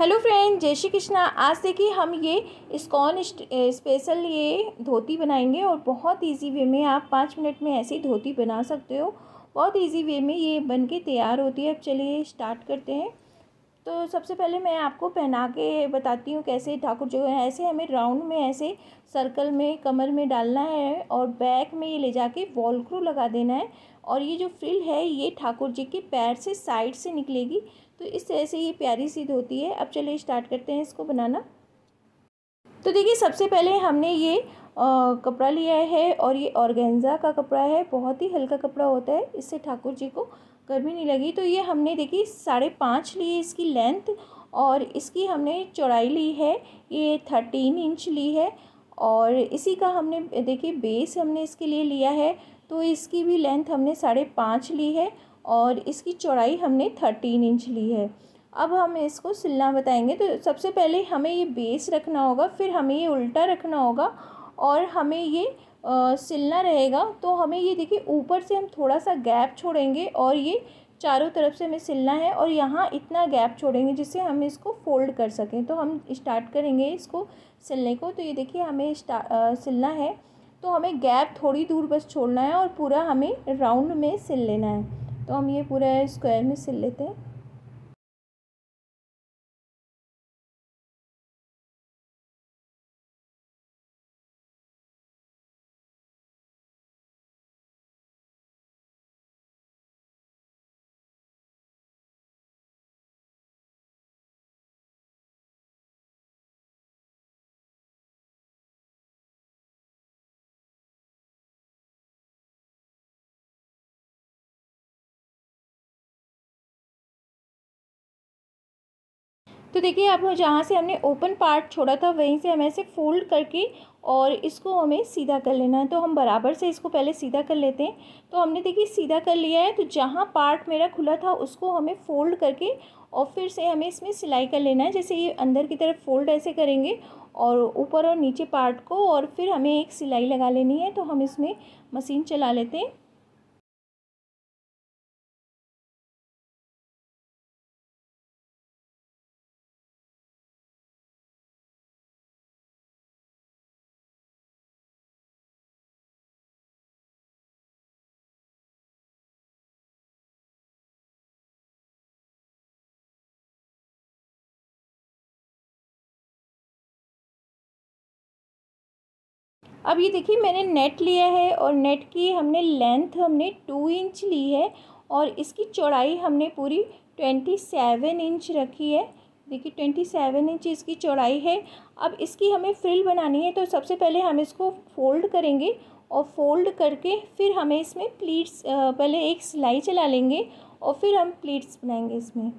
hello friend जय श्री कृष्णा आज देखिए हम ये इस्कॉन स्पेशल ये धोती बनाएंगे और बहुत इजी वे में आप पाँच मिनट में ऐसी धोती बना सकते हो बहुत इजी वे में ये बन के तैयार होती है अब चलिए स्टार्ट करते हैं तो सबसे पहले मैं आपको पहना के बताती हूँ कैसे ठाकुर जो है ऐसे हमें राउंड में ऐसे सर्कल में कमर में डालना है और बैक में ये ले जाके क्रू लगा देना है और ये जो फ्रिल है ये ठाकुर जी के पैर से साइड से निकलेगी तो इस तरह से ये प्यारी सी धोती है अब चलिए स्टार्ट करते हैं इसको बनाना तो देखिए सबसे पहले हमने ये आ, कपड़ा लिया है और ये ऑर्गेंजा का कपड़ा है बहुत ही हल्का कपड़ा होता है इससे ठाकुर जी को गर्मी नहीं लगी तो ये हमने देखिए साढ़े पाँच ली है इसकी लेंथ और इसकी हमने चौड़ाई ली है ये थर्टीन इंच ली है और इसी का हमने देखिए बेस हमने इसके लिए लिया है तो इसकी भी लेंथ हमने साढ़े पाँच ली है और इसकी चौड़ाई हमने थर्टीन इंच ली है अब हम इसको सिलना बताएंगे तो सबसे पहले हमें ये बेस रखना होगा फिर हमें ये उल्टा रखना होगा और हमें ये सिलना रहेगा तो हमें ये देखिए ऊपर से हम थोड़ा सा गैप छोड़ेंगे और ये चारों तरफ से हमें सिलना है और यहाँ इतना गैप छोड़ेंगे जिससे हम इसको फोल्ड कर सकें तो हम स्टार्ट करेंगे इसको सिलने को तो ये देखिए हमें सिलना है तो हमें गैप थोड़ी दूर बस छोड़ना है और पूरा हमें राउंड में सिल लेना है तो हम ये पूरा स्क्वायर में सिल लेते हैं तो देखिए अब जहाँ से हमने ओपन पार्ट छोड़ा था वहीं से हमें इसे फोल्ड करके और इसको हमें सीधा कर लेना है तो हम बराबर से इसको पहले सीधा कर लेते हैं तो हमने देखिए सीधा कर लिया है तो जहाँ पार्ट मेरा खुला था उसको हमें फोल्ड करके और फिर से हमें इसमें सिलाई कर लेना है जैसे ये अंदर की तरफ फोल्ड ऐसे करेंगे और ऊपर और नीचे पार्ट को और फिर हमें एक सिलाई लगा लेनी है तो हम इसमें मशीन चला लेते हैं अब ये देखिए मैंने नेट लिया है और नेट की हमने लेंथ हमने टू इंच ली है और इसकी चौड़ाई हमने पूरी ट्वेंटी सेवन इंच रखी है देखिए ट्वेंटी सेवन इंच इसकी चौड़ाई है अब इसकी हमें फ्रिल बनानी है तो सबसे पहले हम इसको फोल्ड करेंगे और फोल्ड करके फिर हमें इसमें प्लीट्स पहले एक सिलाई चला लेंगे और फिर हम प्लीट्स बनाएंगे इसमें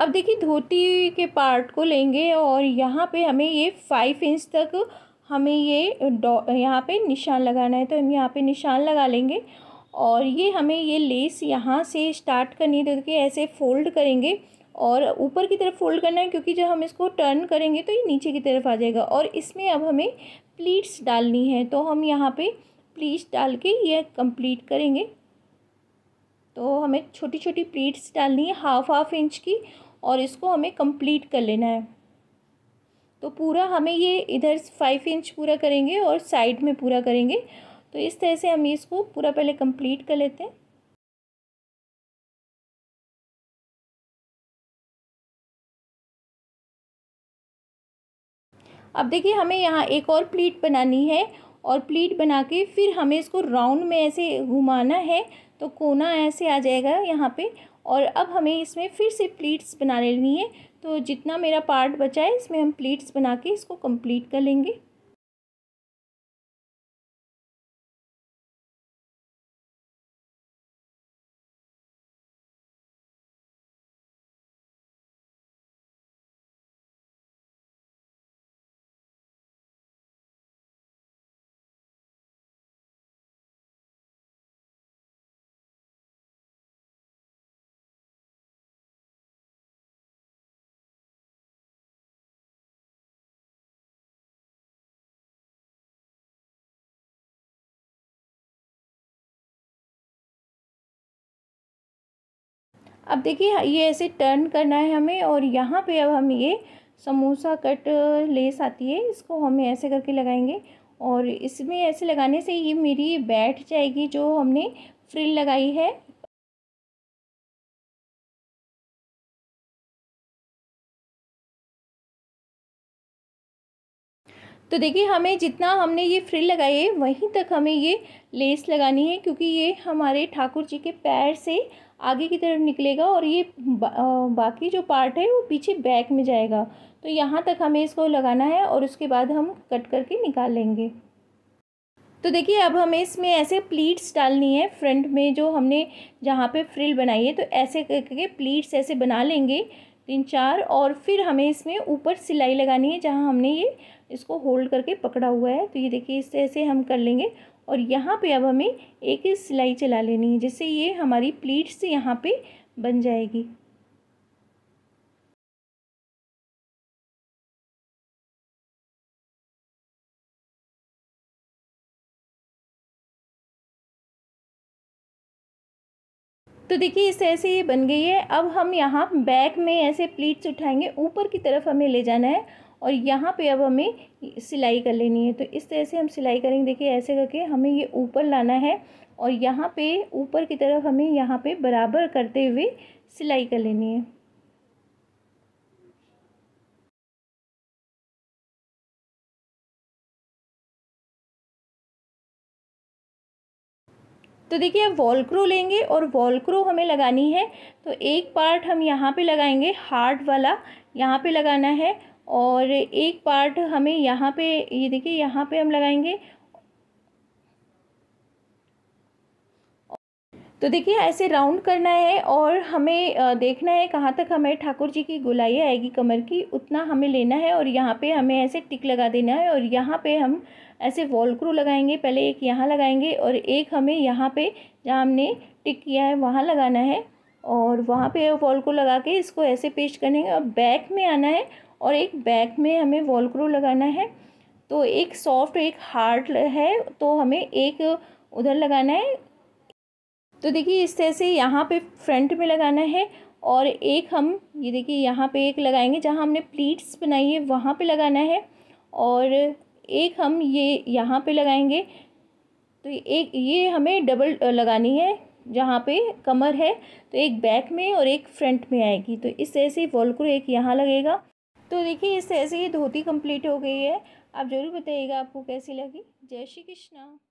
अब देखिए धोती के पार्ट को लेंगे और यहाँ पे हमें ये फाइव इंच तक हमें ये डॉ यहाँ पे निशान लगाना है तो हम यहाँ पे निशान लगा लेंगे और ये हमें ये लेस यहाँ से स्टार्ट करनी है तो देखिए ऐसे फोल्ड करेंगे और ऊपर की तरफ फोल्ड करना है क्योंकि जब हम इसको टर्न करेंगे तो ये नीचे की तरफ आ जाएगा और इसमें अब हमें प्लीट्स डालनी है तो हम यहाँ पे प्लीट्स डाल के ये कंप्लीट करेंगे तो हमें छोटी छोटी प्लीट्स डालनी है हाफ हाफ इंच की और इसको हमें कंप्लीट कर लेना है तो पूरा हमें ये इधर फाइव इंच पूरा करेंगे और साइड में पूरा करेंगे तो इस तरह से हम इसको पूरा पहले कंप्लीट कर लेते हैं अब देखिए हमें यहाँ एक और प्लीट बनानी है और प्लीट बना के फिर हमें इसको राउंड में ऐसे घुमाना है तो कोना ऐसे आ जाएगा यहाँ पे और अब हमें इसमें फिर से प्लीट्स बना लेनी है तो जितना मेरा पार्ट बचा है इसमें हम प्लीट्स बना के इसको कंप्लीट कर लेंगे अब देखिए ये ऐसे टर्न करना है हमें और यहाँ पे अब हम ये समोसा कट लेस आती है इसको हम ऐसे करके लगाएंगे और इसमें ऐसे लगाने से ये मेरी बैठ जाएगी जो हमने फ्रिल लगाई है तो देखिए हमें जितना हमने ये फ्रिल लगाई है वहीं तक हमें ये लेस लगानी है क्योंकि ये हमारे ठाकुर जी के पैर से आगे की तरफ निकलेगा और ये बा, बाकी जो पार्ट है वो पीछे बैक में जाएगा तो यहाँ तक हमें इसको लगाना है और उसके बाद हम कट करके निकाल लेंगे तो देखिए अब हमें इसमें ऐसे प्लीट्स डालनी है फ्रंट में जो हमने जहाँ पे फ्रिल बनाई है तो ऐसे करके प्लीट्स ऐसे बना लेंगे तीन चार और फिर हमें इसमें ऊपर सिलाई लगानी है जहाँ हमने ये इसको होल्ड करके पकड़ा हुआ है तो ये देखिए इस तरह से हम कर लेंगे और यहाँ पे अब हमें एक सिलाई चला लेनी है जिससे ये हमारी प्लीट्स यहाँ पे बन जाएगी तो देखिए इस तरह से ये बन गई है अब हम यहाँ बैक में ऐसे प्लीट्स उठाएंगे ऊपर की तरफ हमें ले जाना है और यहाँ पे अब हमें सिलाई कर लेनी है तो इस तरह से हम सिलाई करेंगे देखिए ऐसे करके हमें ये ऊपर लाना है और यहाँ पे ऊपर की तरफ हमें यहाँ पे बराबर करते हुए सिलाई कर लेनी है तो देखिए अब वॉलक्रो लेंगे और वॉलक्रो हमें लगानी है तो एक पार्ट हम यहाँ पे लगाएंगे हार्ट वाला यहाँ पे लगाना है और एक पार्ट हमें यहाँ पे ये देखिए यहाँ पे हम लगाएंगे तो देखिए ऐसे राउंड करना है और हमें देखना है कहाँ तक हमें ठाकुर जी की गुलाई आएगी कमर की उतना हमें लेना है और यहाँ पे हमें ऐसे टिक लगा देना है और यहाँ पे हम ऐसे वॉल क्रू लगाएंगे पहले एक यहाँ लगाएंगे और एक हमें यहाँ पे जहाँ हमने टिक किया है वहाँ लगाना है और वहाँ पे वॉल को लगा के इसको ऐसे पेस्ट करेंगे और बैक में आना है और एक बैक में हमें वॉलक्रो लगाना है तो एक सॉफ्ट एक हार्ड है तो हमें एक उधर लगाना है तो देखिए इस तरह से यहाँ पे फ्रंट में लगाना है और एक हम ये देखिए यहाँ पे एक लगाएंगे जहाँ हमने प्लीट्स बनाई है वहाँ पे लगाना है और एक हम ये यहाँ पे लगाएंगे तो एक ये हमें डबल लगानी है जहाँ पे कमर है तो एक बैक में और एक फ्रंट में आएगी तो इस तरह से वॉलक्रो एक यहाँ लगेगा तो देखिए इससे ऐसे ही ये धोती कंप्लीट हो गई है आप ज़रूर बताइएगा आपको कैसी लगी जय श्री कृष्णा